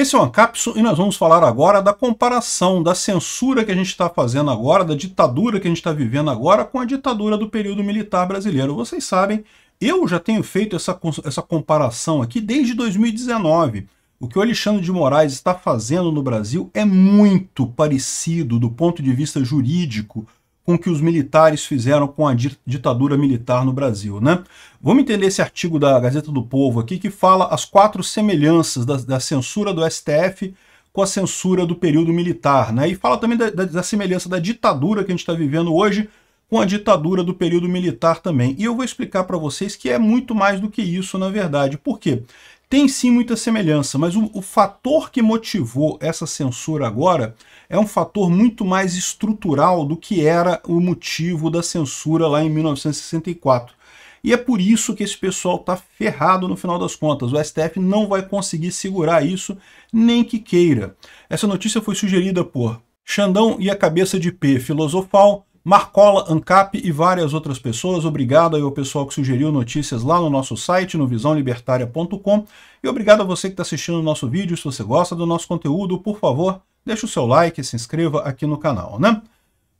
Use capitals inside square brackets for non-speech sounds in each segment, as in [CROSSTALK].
Esse é o Ancapso e nós vamos falar agora da comparação da censura que a gente está fazendo agora, da ditadura que a gente está vivendo agora com a ditadura do período militar brasileiro. Vocês sabem, eu já tenho feito essa, essa comparação aqui desde 2019. O que o Alexandre de Moraes está fazendo no Brasil é muito parecido do ponto de vista jurídico com o que os militares fizeram com a ditadura militar no Brasil. Né? Vamos entender esse artigo da Gazeta do Povo aqui, que fala as quatro semelhanças da, da censura do STF com a censura do período militar. Né? E fala também da, da, da semelhança da ditadura que a gente está vivendo hoje com a ditadura do período militar também. E eu vou explicar para vocês que é muito mais do que isso, na verdade. Por quê? tem sim muita semelhança, mas o, o, fator que motivou essa censura agora é um fator muito mais estrutural do que era o motivo da censura lá em 1964. E é por isso que esse pessoal está ferrado no final das contas. O STF não vai conseguir segurar isso, nem que queira. Essa notícia foi sugerida por Xandão e a Cabeça de P Filosofal, Marcola, Ancap e várias outras pessoas. Obrigado aí ao pessoal que sugeriu notícias lá no nosso site, no visãolibertária.com. E obrigado a você que está assistindo o nosso vídeo. Se você gosta do nosso conteúdo, por favor, deixe o seu like e se inscreva aqui no canal, né?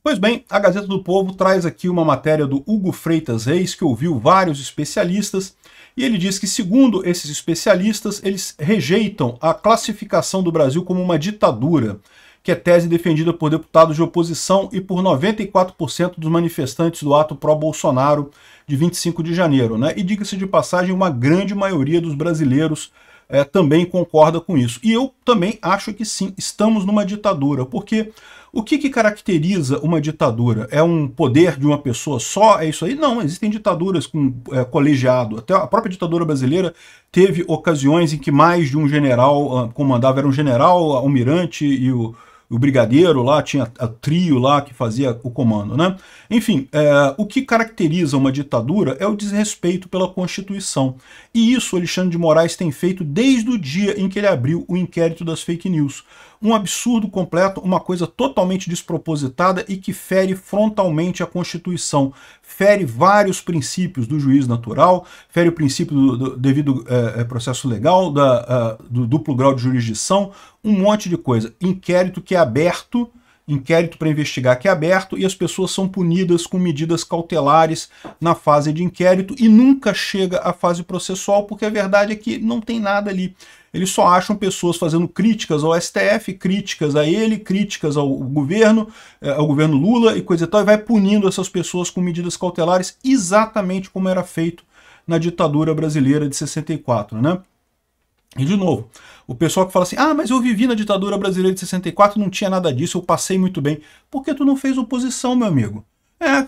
Pois bem, a Gazeta do Povo traz aqui uma matéria do Hugo Freitas Reis, que ouviu vários especialistas, e ele diz que, segundo esses especialistas, eles rejeitam a classificação do Brasil como uma ditadura que é tese defendida por deputados de oposição e por 94% dos manifestantes do ato pró-Bolsonaro de 25 de janeiro. Né? E diga-se de passagem, uma grande maioria dos brasileiros é, também concorda com isso. E eu também acho que sim, estamos numa ditadura, porque o que, que, caracteriza uma ditadura? É um poder de uma pessoa só? É isso aí? Não, existem ditaduras com é, colegiado. Até a própria ditadura brasileira teve ocasiões em que mais de um general ah, comandava, era um general, almirante e o o brigadeiro lá, tinha a trio lá que fazia o comando, né? Enfim, é, o que caracteriza uma ditadura é o desrespeito pela Constituição. E isso Alexandre de Moraes tem feito desde o dia em que ele abriu o inquérito das fake news. Um absurdo completo, uma coisa totalmente despropositada e que fere frontalmente a Constituição. Fere vários princípios do juiz natural, fere o princípio do, do devido é, é processo legal, da, a, é, do duplo grau de jurisdição, um monte de coisa. Inquérito que é aberto, inquérito para investigar que é aberto e as pessoas são punidas com medidas cautelares na fase de inquérito e nunca chega à fase processual, porque a verdade é que não tem nada ali. Eles só acham pessoas fazendo críticas ao STF, críticas a ele, críticas ao governo, eh, ao governo Lula e coisa e tal, e vai punindo essas pessoas com medidas cautelares exatamente como era feito na ditadura brasileira de 64, né? E de novo, o pessoal que fala assim: ah, mas eu vivi na ditadura brasileira de 64, não tinha nada disso, eu passei muito bem. Por que tu não fez oposição, meu amigo? É,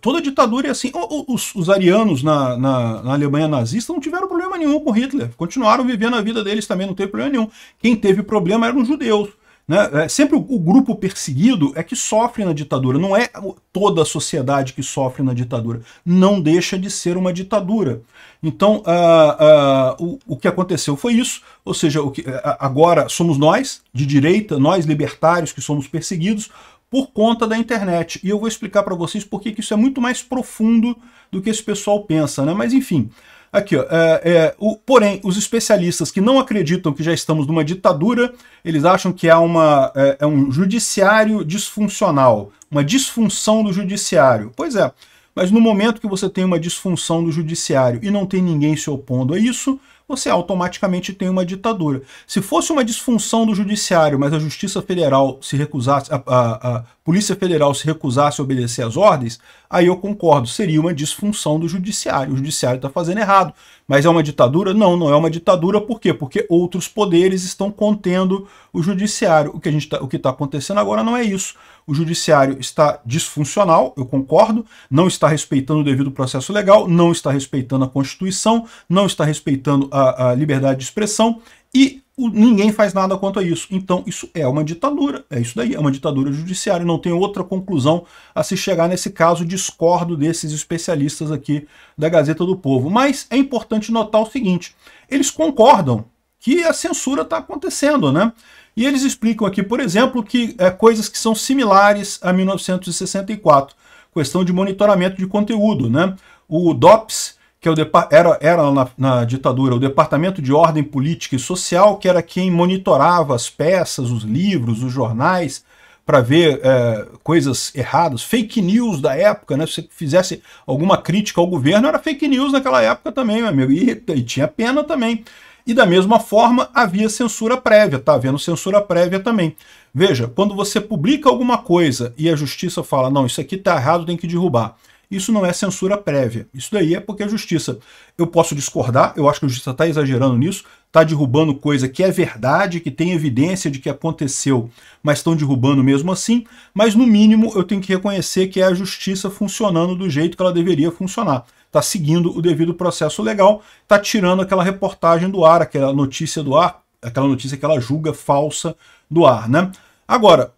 toda ditadura é assim. Os, os arianos na, na, na, Alemanha nazista não tiveram problema nenhum com Hitler. Continuaram vivendo a vida deles também, não teve problema nenhum. Quem teve problema eram os judeus. Né? É sempre o, grupo perseguido é que sofre na ditadura, não é toda a sociedade que sofre na ditadura. Não deixa de ser uma ditadura. Então, ah, ah, o, o, que aconteceu foi isso, ou seja, que, é, agora somos nós, de direita, nós libertários que somos perseguidos, por conta da internet. E eu vou explicar para vocês por que isso é muito mais profundo do que esse pessoal pensa, né? Mas enfim, Aqui, ó, é, é, o, porém, os especialistas que não acreditam que já estamos numa ditadura, eles acham que há uma, é, é um judiciário disfuncional, uma disfunção do judiciário. Pois é, mas no momento que você tem uma disfunção do judiciário e não tem ninguém se opondo a isso, você automaticamente tem uma ditadura. Se fosse uma disfunção do judiciário, mas a Justiça Federal se recusasse, a, a, a Polícia Federal se recusasse a obedecer às ordens, aí eu concordo, seria uma disfunção do judiciário. O judiciário está fazendo errado. Mas é uma ditadura? Não, não é uma ditadura. Por quê? Porque outros poderes estão contendo o judiciário. O que tá, está acontecendo agora não é isso. O judiciário está disfuncional, eu concordo, não está respeitando o devido processo legal, não está respeitando a Constituição, não está respeitando a a, liberdade de expressão e o, ninguém faz nada quanto a isso. Então isso é uma ditadura, é isso daí, é uma ditadura judiciária, não tem outra conclusão a se chegar nesse caso, discordo desses especialistas aqui da Gazeta do Povo. Mas é importante notar o seguinte, eles concordam que a censura está acontecendo, né? E eles explicam aqui, por exemplo, que é, coisas que são similares a 1964, questão de monitoramento de conteúdo, né? O DOPS que é era, era na, na, ditadura o Departamento de Ordem Política e Social, que era quem monitorava as peças, os livros, os jornais, para ver é, coisas erradas. Fake news da época, né? Se você fizesse alguma crítica ao governo, era fake news naquela época também, meu amigo. E, e tinha pena também. E da mesma forma, havia censura prévia, tá havendo censura prévia também. Veja, quando você publica alguma coisa e a justiça fala, não, isso aqui tá errado, tem que derrubar isso não é censura prévia. Isso daí é porque a justiça. Eu posso discordar, eu acho que a justiça está exagerando nisso, está derrubando coisa que é verdade, que tem evidência de que aconteceu, mas estão derrubando mesmo assim. Mas no mínimo eu tenho que reconhecer que é a justiça funcionando do jeito que ela deveria funcionar está seguindo o devido processo legal, está tirando aquela reportagem do ar, aquela notícia do ar, aquela notícia que ela julga falsa do ar, né? Agora,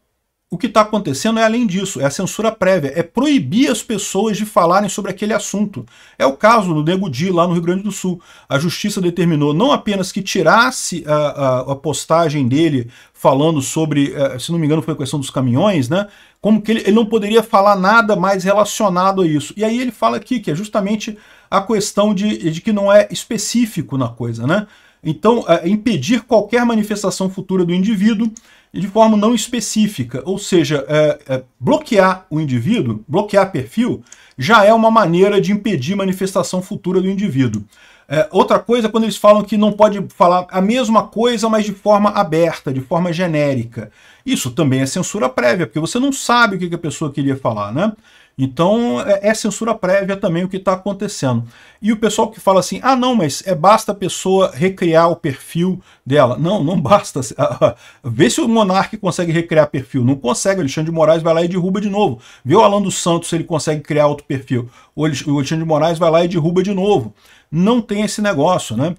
o que está acontecendo é além disso, é a censura prévia, é proibir as pessoas de falarem sobre aquele assunto. É o caso do Degudi lá no Rio Grande do Sul. A justiça determinou não apenas que tirasse a, a, a postagem dele falando sobre, eh, se não me engano, foi a questão dos caminhões, né? Como que ele, ele não poderia falar nada mais relacionado a isso. E aí ele fala aqui que é justamente a questão de, de que não é específico na coisa, né? Então, é, impedir qualquer manifestação futura do indivíduo, e de forma não específica. Ou seja, é, é, bloquear o indivíduo, bloquear perfil, já é uma maneira de impedir manifestação futura do indivíduo. É, outra coisa é quando eles falam que não pode falar a mesma coisa, mas de forma aberta, de forma genérica. Isso também é censura prévia, porque você não sabe o que a pessoa queria falar, né? Então, é, é censura prévia também o que está acontecendo. E o pessoal que fala assim, ah, não, mas é basta a pessoa recriar o perfil dela. Não, não basta. [LAUGHS] Ah, ah, vê se o monarca consegue recriar perfil. Não consegue, o Alexandre de Moraes vai lá e derruba de novo. Vê o Alan dos Santos se ele consegue criar outro perfil. O Alexandre de Moraes vai lá e derruba de novo. Não tem esse negócio, né?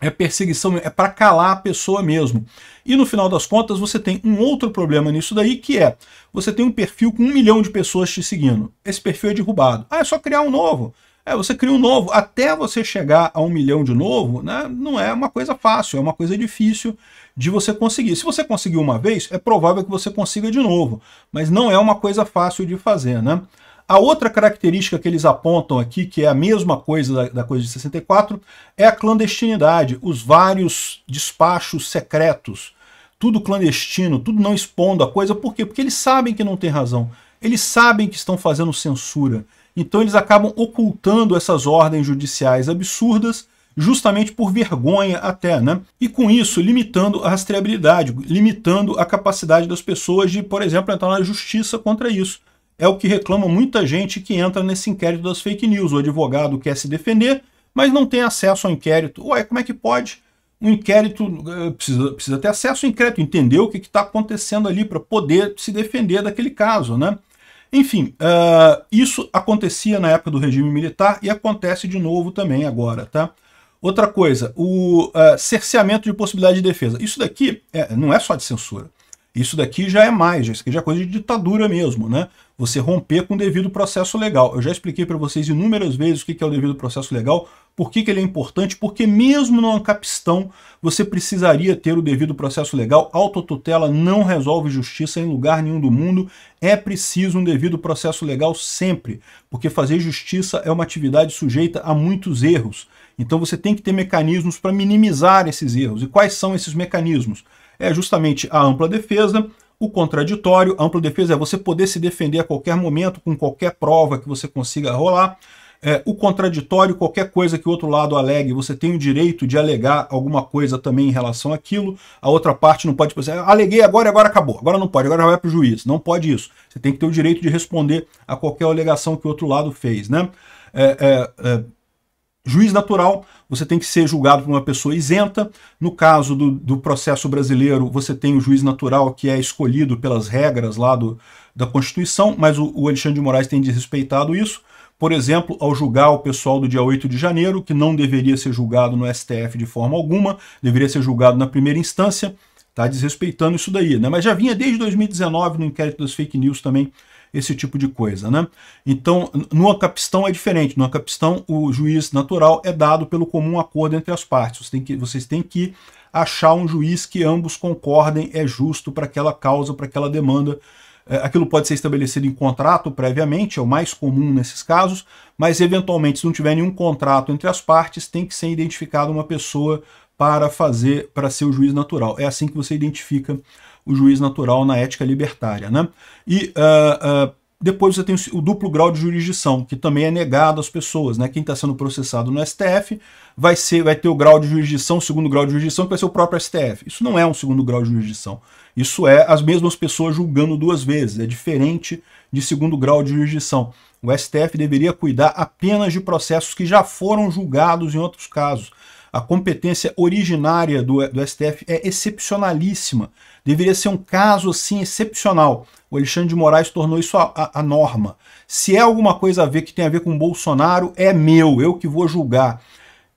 É perseguição, é para calar a pessoa mesmo. E no final das contas, você tem um outro problema nisso daí, que é, você tem um perfil com um milhão de pessoas te seguindo. Esse perfil é derrubado. Ah, é só criar um novo. É, você cria um novo. Até você chegar a um milhão de novo, né, não é uma coisa fácil, é uma coisa difícil de você conseguir. Se você conseguiu uma vez, é provável que você consiga de novo. Mas não é uma coisa fácil de fazer, né? A outra característica que eles apontam aqui, que é a mesma coisa da, da coisa de 64, é a clandestinidade, os vários despachos secretos, tudo clandestino, tudo não expondo a coisa. Por quê? Porque eles sabem que não tem razão. Eles sabem que estão fazendo censura. Então eles acabam ocultando essas ordens judiciais absurdas justamente por vergonha até, né? E com isso, limitando a rastreabilidade, limitando a capacidade das pessoas de, por exemplo, entrar na justiça contra isso. É o que reclama muita gente que entra nesse inquérito das fake news. O advogado quer se defender, mas não tem acesso ao inquérito. Ué, como é que pode? Um inquérito eh, precisa, precisa ter acesso ao inquérito, entender o que está acontecendo ali para poder se defender daquele caso, né? Enfim, uh, isso acontecia na época do regime militar e acontece de novo também agora, tá? Outra coisa, o uh, cerceamento de possibilidade de defesa. Isso daqui é, não é só de censura. Isso daqui já é mais, isso aqui já é coisa de ditadura mesmo, né? Você romper com o devido processo legal. Eu já expliquei para vocês inúmeras vezes o que é o devido processo legal, por que, que ele é importante, porque mesmo no Ancapistão você precisaria ter o devido processo legal. Autotutela não resolve justiça em lugar nenhum do mundo. É preciso um devido processo legal sempre, porque fazer justiça é uma atividade sujeita a muitos erros. Então você tem que ter mecanismos para minimizar esses erros. E quais são esses mecanismos? é justamente a ampla defesa, o contraditório. A ampla defesa é você poder se defender a qualquer momento, com qualquer prova que você consiga rolar. É, o contraditório, qualquer coisa que o outro lado alegue, você tem o direito de alegar alguma coisa também em relação àquilo. A outra parte não pode dizer, ah, aleguei agora e agora acabou. Agora não pode, agora vai para o juiz. Não pode isso. Você tem que ter o direito de responder a qualquer alegação que o outro lado fez. Né? É, é, é Juiz natural, você tem que ser julgado por uma pessoa isenta. No caso do, do, processo brasileiro, você tem o juiz natural que é escolhido pelas regras lá do, da Constituição, mas o, o Alexandre de Moraes tem desrespeitado isso. Por exemplo, ao julgar o pessoal do dia 8 de janeiro, que não deveria ser julgado no STF de forma alguma, deveria ser julgado na primeira instância, está desrespeitando isso daí. Né? Mas já vinha desde 2019 no inquérito das fake news também esse tipo de coisa. Né? Então, numa capistão é diferente. Numa capistão, o juiz natural é dado pelo comum acordo entre as partes. Vocês têm que, vocês têm que achar um juiz que ambos concordem é justo para aquela causa, para aquela demanda. É, aquilo pode ser estabelecido em contrato previamente, é o mais comum nesses casos, mas eventualmente, se não tiver nenhum contrato entre as partes, tem que ser identificada uma pessoa para fazer, para ser o juiz natural. É assim que você identifica o juiz natural na ética libertária. Né? E uh, uh, depois você tem o duplo grau de jurisdição, que também é negado às pessoas. Né? Quem está sendo processado no STF vai, ser, vai ter o grau de jurisdição, o segundo grau de jurisdição, que vai ser o próprio STF. Isso não é um segundo grau de jurisdição. Isso é as mesmas pessoas julgando duas vezes. É diferente de segundo grau de jurisdição. O STF deveria cuidar apenas de processos que já foram julgados em outros casos. A competência originária do, do STF é excepcionalíssima. Deveria ser um caso assim excepcional. O Alexandre de Moraes tornou isso a, a, a, norma. Se é alguma coisa a ver que tem a ver com Bolsonaro, é meu, eu que vou julgar.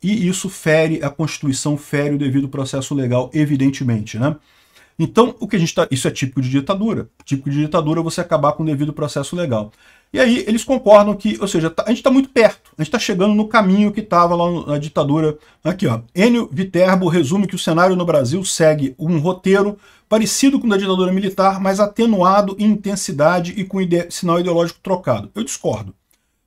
E isso fere a Constituição, fere o devido processo legal, evidentemente, né? Então, o que a gente tá, isso é típico de ditadura. Típico de ditadura você acabar com o devido processo legal. E aí eles concordam que, ou seja, tá, a gente está muito perto, a gente está chegando no caminho que estava lá na ditadura. Aqui, ó. Enio Viterbo resume que o cenário no Brasil segue um roteiro parecido com o da ditadura militar, mas atenuado em intensidade e com ide sinal ideológico trocado. Eu discordo.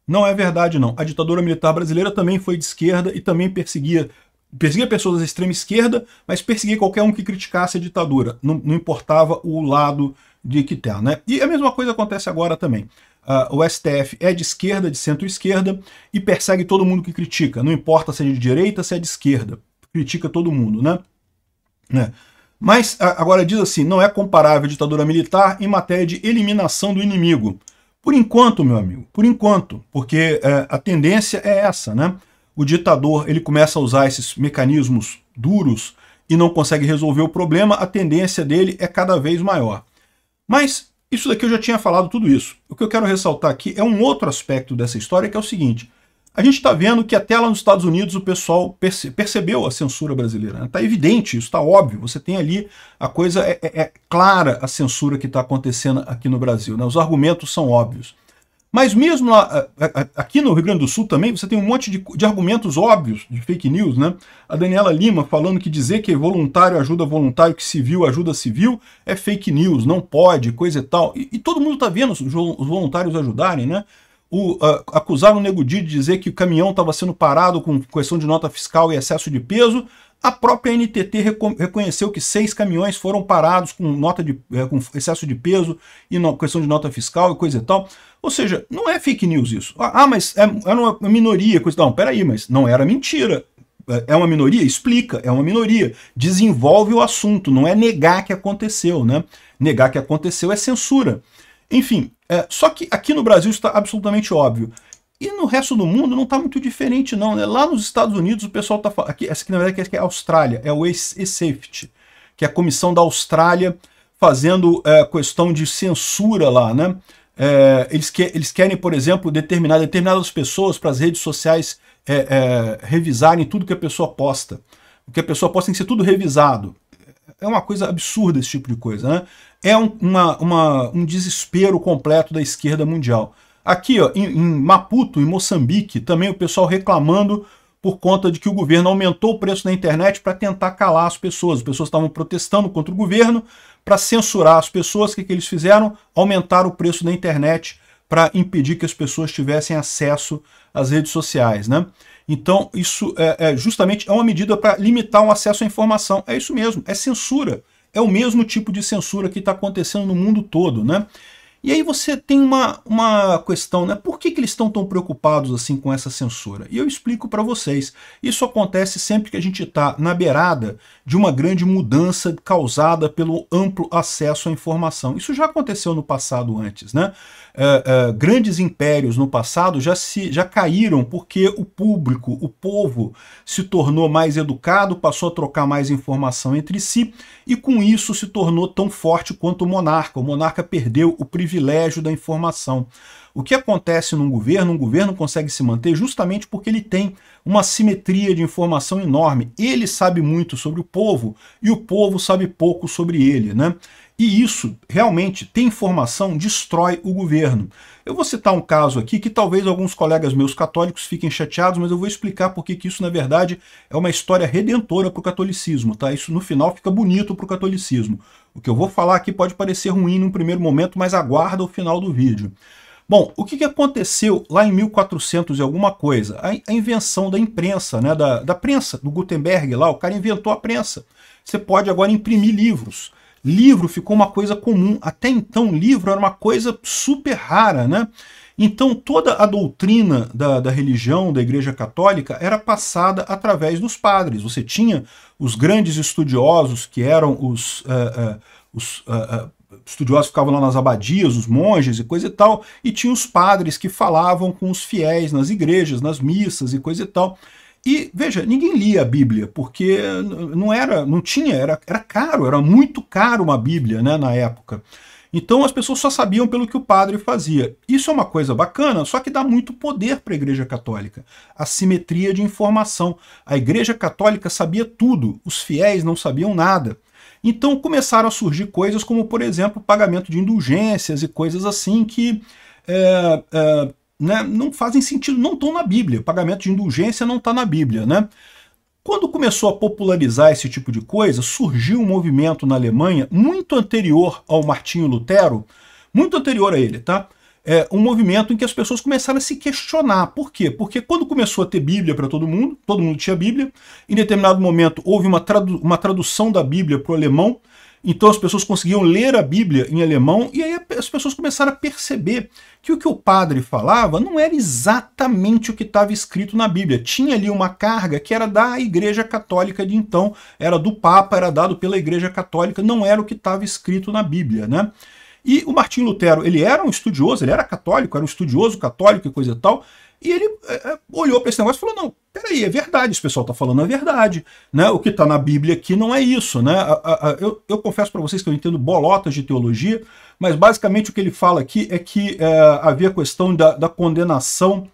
Não é verdade, não. A ditadura militar brasileira também foi de esquerda e também perseguia perseguia pessoas da extrema esquerda, mas perseguia qualquer um que criticasse a ditadura. Não, não importava o lado de que ter, né? E a mesma coisa acontece agora também. Uh, o STF é de esquerda, de centro-esquerda, e persegue todo mundo que critica. Não importa se é de direita, se é de esquerda. Critica todo mundo, né? né? Mas, ah, agora diz assim, não é comparável ditadura militar em matéria de eliminação do inimigo. Por enquanto, meu amigo, por enquanto, porque é, a tendência é essa, né? O ditador, ele começa a usar esses mecanismos duros e não consegue resolver o problema, a tendência dele é cada vez maior. Mas isso daqui eu já tinha falado tudo isso. O que eu quero ressaltar aqui é um outro aspecto dessa história, que é o seguinte. A gente está vendo que até lá nos Estados Unidos o pessoal perce percebeu a censura brasileira. Está né? Tá evidente, isso está óbvio. Você tem ali, a coisa é, é, é clara a censura que está acontecendo aqui no Brasil. Né? Os argumentos são óbvios. Mas mesmo lá, aqui no Rio Grande do Sul também, você tem um monte de, de, argumentos óbvios de fake news, né? A Daniela Lima falando que dizer que voluntário ajuda voluntário, que civil ajuda civil, é fake news, não pode, coisa e tal. E, e todo mundo tá vendo os voluntários ajudarem, né? O, uh, acusaram o Nego Di de dizer que o caminhão estava sendo parado com questão de nota fiscal e excesso de peso. A própria NTT reconheceu que seis caminhões foram parados com nota de é, com excesso de peso e no, questão de nota fiscal e coisa e tal. Ou seja, não é fake news isso. Ah, ah mas é, era uma minoria, coisa Não, peraí, mas não era mentira. É, é uma minoria? Explica, é uma minoria. Desenvolve o assunto, não é negar que aconteceu, né? Negar que aconteceu é censura. Enfim, é, só que aqui no Brasil está absolutamente óbvio. E no resto do mundo não está muito diferente, não. Né? Lá nos Estados Unidos o pessoal está falando. Aqui, essa aqui, na verdade, é, é a Austrália, é o E-Safety, que é a comissão da Austrália fazendo é, questão de censura lá, né? É, eles, que, eles querem, por exemplo, determinar determinadas pessoas para as redes sociais é, é, revisarem tudo que a pessoa posta. O que a pessoa posta tem que ser tudo revisado. É uma coisa absurda esse tipo de coisa, né? É um, uma, uma, um desespero completo da esquerda mundial. Aqui ó, em, em Maputo, em Moçambique, também o pessoal reclamando por conta de que o governo aumentou o preço da internet para tentar calar as pessoas. As pessoas estavam protestando contra o governo para censurar as pessoas. O que, que eles fizeram? Aumentaram o preço da internet para impedir que as pessoas tivessem acesso às redes sociais. Né? Então, isso é, é justamente é uma medida para limitar o acesso à informação. É isso mesmo, é censura. É o mesmo tipo de censura que está acontecendo no mundo todo. Né? E aí você tem uma, uma questão, né? Por que, que eles estão tão preocupados assim com essa censura? E eu explico para vocês. Isso acontece sempre que a gente está na beirada de uma grande mudança causada pelo amplo acesso à informação. Isso já aconteceu no passado antes, né? Uh, uh, grandes impérios no passado já, se, já caíram porque o público, o povo, se tornou mais educado, passou a trocar mais informação entre si e com isso se tornou tão forte quanto o monarca. O monarca perdeu o privilégio privilégio da informação. O que acontece num governo? Um governo consegue se manter justamente porque ele tem uma simetria de informação enorme. Ele sabe muito sobre o povo e o povo sabe pouco sobre ele, né? E isso, realmente, tem informação destrói o governo. Eu vou citar um caso aqui que talvez alguns colegas meus católicos fiquem chateados, mas eu vou explicar porque que isso, na verdade, é uma história redentora para o catolicismo, tá? Isso, no final, fica bonito para o catolicismo. O que eu vou falar aqui pode parecer ruim num primeiro momento, mas aguarda o final do vídeo. Bom, o que, que aconteceu lá em 1400 e alguma coisa? A, invenção da imprensa, né? da, da prensa, do Gutenberg lá, o cara inventou a prensa. Você pode agora imprimir livros livro ficou uma coisa comum. Até então, livro era uma coisa super rara, né? Então, toda a doutrina da, da, religião, da Igreja Católica, era passada através dos padres. Você tinha os grandes estudiosos, que eram os, uh, uh, os uh, estudiosos que ficavam lá nas abadias, os monges e coisa e tal, e tinha os padres que falavam com os fiéis nas igrejas, nas missas e coisa e tal. E veja, ninguém lia a Bíblia, porque não era, não tinha, era, era caro, era muito caro uma Bíblia né, na época. Então as pessoas só sabiam pelo que o padre fazia. Isso é uma coisa bacana, só que dá muito poder para a Igreja Católica. A simetria de informação. A Igreja Católica sabia tudo, os fiéis não sabiam nada. Então começaram a surgir coisas como, por exemplo, pagamento de indulgências e coisas assim que é, é, né, não fazem sentido, não estão na Bíblia. Pagamento de indulgência não está na Bíblia. Né? Quando começou a popularizar esse tipo de coisa, surgiu um movimento na Alemanha muito anterior ao Martinho Lutero, muito anterior a ele, tá? É, um movimento em que as pessoas começaram a se questionar. Por quê? Porque quando começou a ter Bíblia para todo mundo, todo mundo tinha Bíblia, em determinado momento houve uma, tradu uma tradução da Bíblia para o alemão, então as pessoas conseguiam ler a Bíblia em alemão e aí as pessoas começaram a perceber que o que o padre falava não era exatamente o que estava escrito na Bíblia. Tinha ali uma carga que era da Igreja Católica de então, era do Papa, era dado pela Igreja Católica, não era o que estava escrito na Bíblia, né? E o Martinho Lutero, ele era um estudioso, ele era católico, era um estudioso católico e coisa e tal, e ele é, é olhou para esse negócio e falou: não, peraí, é verdade, esse pessoal está falando a verdade. Né? O que está na Bíblia aqui não é isso. Né? A, a, a, eu, eu, confesso para vocês que eu entendo bolotas de teologia, mas basicamente o que ele fala aqui é que é, havia a questão da, da condenação,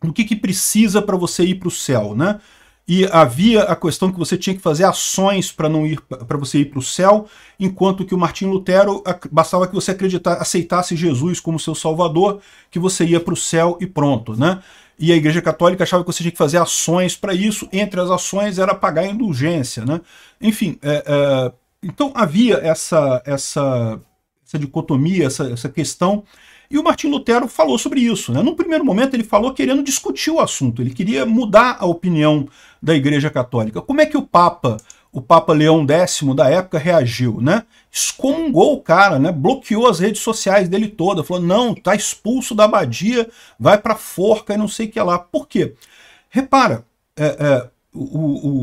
do que, que precisa para você ir para o céu. Né? e havia a questão que você tinha que fazer ações para não ir para você ir para o céu, enquanto que o Martim Lutero bastava que você acreditasse, aceitasse Jesus como seu Salvador, que você ia para o céu e pronto, né? E a Igreja Católica achava que você tinha que fazer ações para isso. Entre as ações era pagar a indulgência, né? Enfim, é, é, então havia essa essa essa dicotomia, essa, essa questão e o Martin Lutero falou sobre isso. Né? Num primeiro momento, ele falou querendo discutir o assunto, ele queria mudar a opinião da Igreja Católica. Como é que o Papa, o Papa Leão X da época, reagiu? Né? Excomungou o cara, né? bloqueou as redes sociais dele toda, falou: não, tá expulso da abadia, vai para forca e não sei o que lá. Por quê? Repara, é, é, o,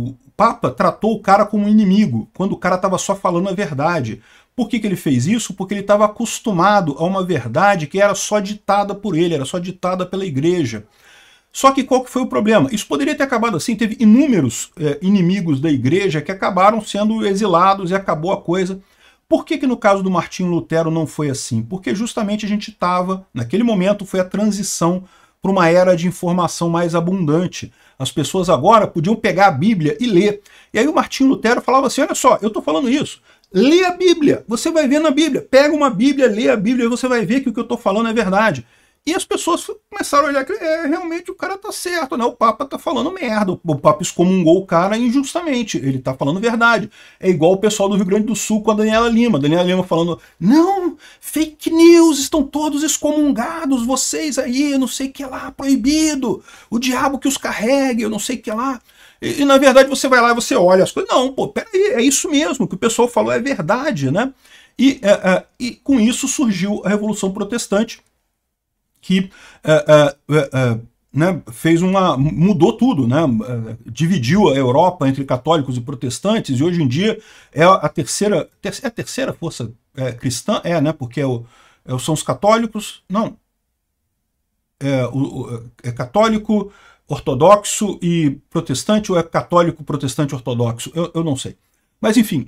o, Papa tratou o cara como um inimigo, quando o cara estava só falando a verdade. Por que, que ele fez isso? Porque ele estava acostumado a uma verdade que era só ditada por ele, era só ditada pela igreja. Só que qual que foi o problema? Isso poderia ter acabado assim, teve inúmeros é, inimigos da igreja que acabaram sendo exilados e acabou a coisa. Por que, que no caso do Martinho Lutero não foi assim? Porque justamente a gente estava, naquele momento, foi a transição para uma era de informação mais abundante. As pessoas agora podiam pegar a Bíblia e ler. E aí o Martinho Lutero falava assim: olha só, eu estou falando isso. Lê a Bíblia, você vai ver na Bíblia. Pega uma Bíblia, lê a Bíblia e você vai ver que o que eu estou falando é verdade. E as pessoas começaram a olhar que é, realmente o cara tá certo, né? O Papa tá falando merda, o Papa excomungou o cara injustamente, ele tá falando verdade. É igual o pessoal do Rio Grande do Sul com a Daniela Lima. Daniela Lima falando, não, fake news, estão todos excomungados, vocês aí, não sei o que lá, proibido, o diabo que os carregue, eu não sei o que lá. E, e, na verdade você vai lá e você olha as coisas, não, pô, peraí, é isso mesmo, o que o pessoal falou é verdade, né? E, é, é, e com isso surgiu a Revolução Protestante, que uh, uh, né, fez uma mudou tudo, né, dividiu a Europa entre católicos e protestantes e hoje em dia é a terceira ter, é a terceira força é, cristã é, né, porque é o, são os católicos, não é, o, é católico ortodoxo e protestante ou é católico protestante ortodoxo, eu, eu não sei. Mas enfim,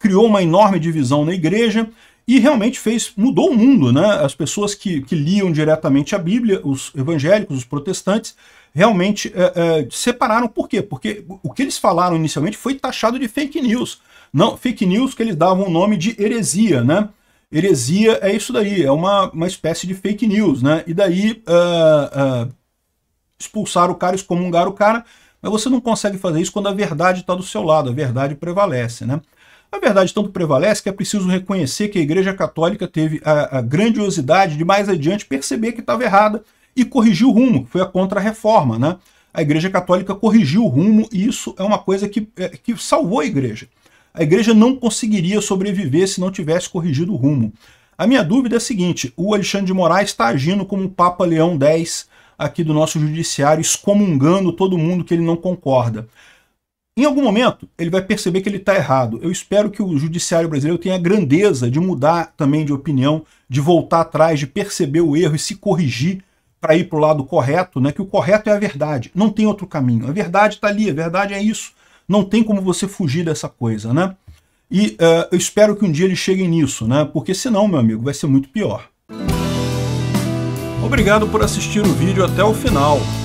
criou uma enorme divisão na igreja e realmente fez, mudou o mundo, né? As pessoas que, que liam diretamente a Bíblia, os evangélicos, os protestantes, realmente é, é, separaram. Por quê? Porque o que eles falaram inicialmente foi taxado de fake news. Não, fake news que eles davam o nome de heresia, né? Heresia é isso daí, é uma, uma espécie de fake news, né? E daí uh, é, é, expulsar o cara, excomungar o cara, mas você não consegue fazer isso quando a verdade está do seu lado, a verdade prevalece, né? A verdade tanto prevalece que é preciso reconhecer que a Igreja Católica teve a, a grandiosidade de mais adiante perceber que estava errada e corrigiu o rumo, foi a contra-reforma, né? A Igreja Católica corrigiu o rumo e isso é uma coisa que, é, que salvou a Igreja. A Igreja não conseguiria sobreviver se não tivesse corrigido o rumo. A minha dúvida é a seguinte, o Alexandre de Moraes está agindo como o Papa Leão X aqui do nosso judiciário, excomungando todo mundo que ele não concorda. Em algum momento, ele vai perceber que ele está errado. Eu espero que o judiciário brasileiro tenha a grandeza de mudar também de opinião, de voltar atrás, de perceber o erro e se corrigir para ir para o lado correto, né? que o correto é a verdade, não tem outro caminho. A verdade está ali, a verdade é isso. Não tem como você fugir dessa coisa. né? E uh, eu espero que um dia eles cheguem nisso, né? porque senão, meu amigo, vai ser muito pior. Obrigado por assistir o vídeo até o final.